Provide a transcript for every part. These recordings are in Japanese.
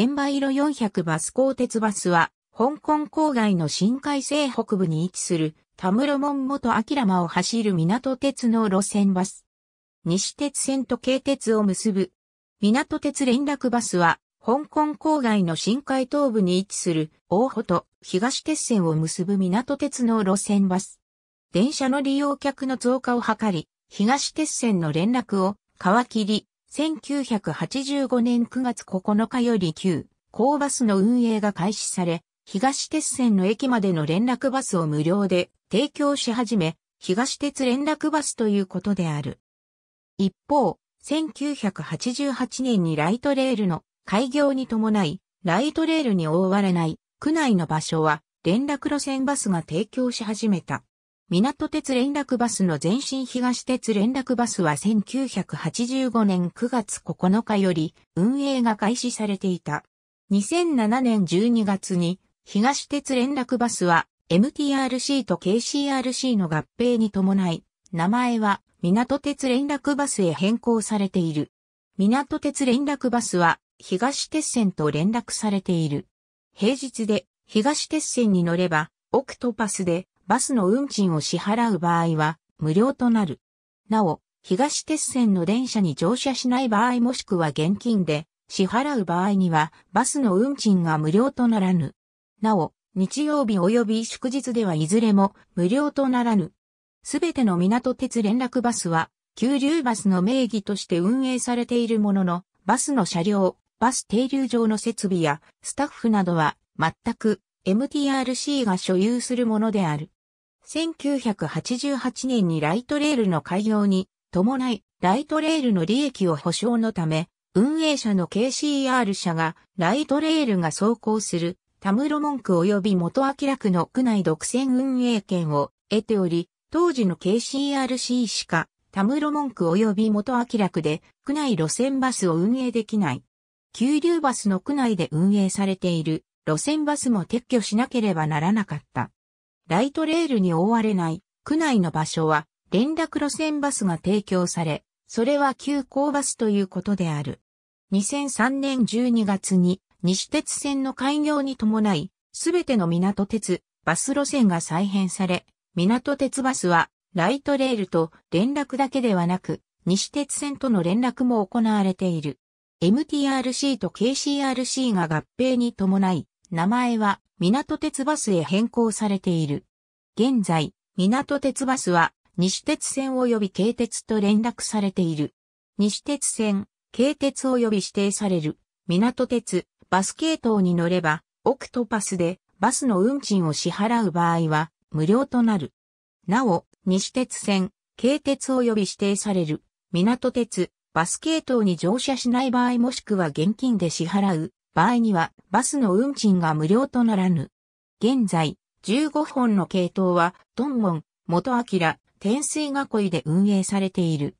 円イ色400バス鋼鉄バスは、香港郊外の新海西北部に位置する、田室門元明間を走る港鉄の路線バス。西鉄線と京鉄を結ぶ。港鉄連絡バスは、香港郊外の新海東部に位置する大穂と東鉄線を結ぶ港鉄の路線バス。電車の利用客の増加を図り、東鉄線の連絡を皮切り、1985年9月9日より旧、高バスの運営が開始され、東鉄線の駅までの連絡バスを無料で提供し始め、東鉄連絡バスということである。一方、1988年にライトレールの開業に伴い、ライトレールに覆われない区内の場所は連絡路線バスが提供し始めた。港鉄連絡バスの前身東鉄連絡バスは1985年9月9日より運営が開始されていた。2007年12月に東鉄連絡バスは MTRC と KCRC の合併に伴い、名前は港鉄連絡バスへ変更されている。港鉄連絡バスは東鉄線と連絡されている。平日で東鉄線に乗れば、オクトパスでバスの運賃を支払う場合は無料となる。なお、東鉄線の電車に乗車しない場合もしくは現金で支払う場合にはバスの運賃が無料とならぬ。なお、日曜日及び祝日ではいずれも無料とならぬ。すべての港鉄連絡バスは、急流バスの名義として運営されているものの、バスの車両、バス停留場の設備やスタッフなどは、全く MTRC が所有するものである。1988年にライトレールの開業に伴い、ライトレールの利益を保証のため、運営者の KCR 社がライトレールが走行するタロモ文句及び元明楽の区内独占運営権を得ており、当時の KCRC しかタロモ文句及び元明楽で区内路線バスを運営できない。急流バスの区内で運営されている路線バスも撤去しなければならなかった。ライトレールに覆われない区内の場所は連絡路線バスが提供され、それは急行バスということである。2003年12月に西鉄線の開業に伴い、すべての港鉄バス路線が再編され、港鉄バスはライトレールと連絡だけではなく、西鉄線との連絡も行われている。MTRC と KCRC が合併に伴い、名前は港鉄バスへ変更されている。現在、港鉄バスは西鉄線及び京鉄と連絡されている。西鉄線、京鉄及び指定される港鉄バス系統に乗れば、オクトパスでバスの運賃を支払う場合は無料となる。なお、西鉄線、京鉄及び指定される港鉄バス系統に乗車しない場合もしくは現金で支払う場合にはバスの運賃が無料とならぬ。現在、15本の系統は、トンモン、元明、天水囲いで運営されている。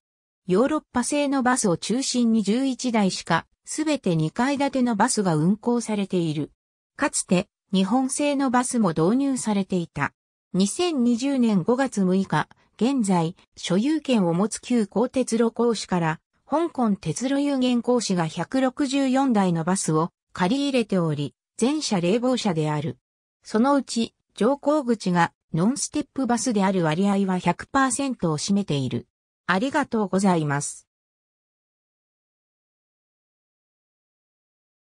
ヨーロッパ製のバスを中心に11台しか、すべて2階建てのバスが運行されている。かつて、日本製のバスも導入されていた。2020年5月6日、現在、所有権を持つ旧高鉄路公司から、香港鉄路有限公司が164台のバスを借り入れており、全車冷房車である。そのうち、乗降口がノンステップバスである割合は100%を占めている。ありがとうございます。